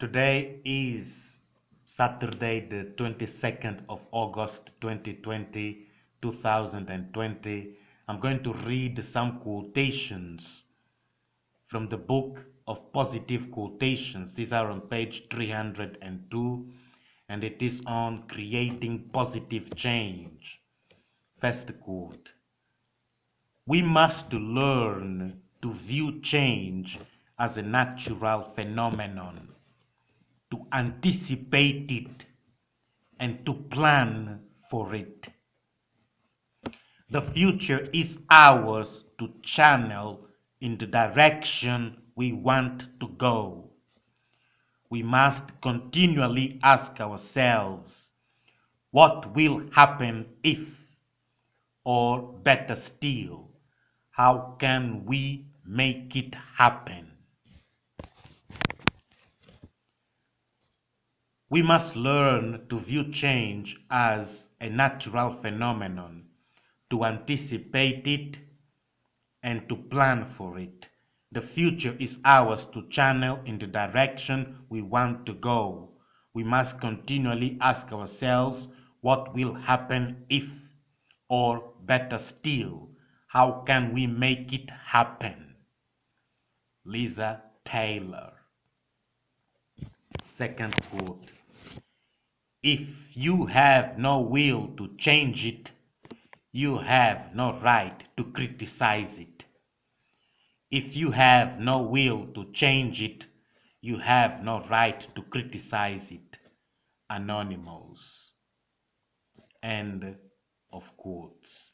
Today is Saturday, the 22nd of August 2020, 2020. I'm going to read some quotations from the book of positive quotations. These are on page 302 and it is on creating positive change. First quote We must learn to view change as a natural phenomenon to anticipate it and to plan for it. The future is ours to channel in the direction we want to go. We must continually ask ourselves what will happen if, or better still, how can we make it happen? we must learn to view change as a natural phenomenon, to anticipate it, and to plan for it. The future is ours to channel in the direction we want to go. We must continually ask ourselves what will happen if, or better still, how can we make it happen? Lisa Taylor. Second quote. If you have no will to change it, you have no right to criticize it. If you have no will to change it, you have no right to criticize it. Anonymous. End of quotes.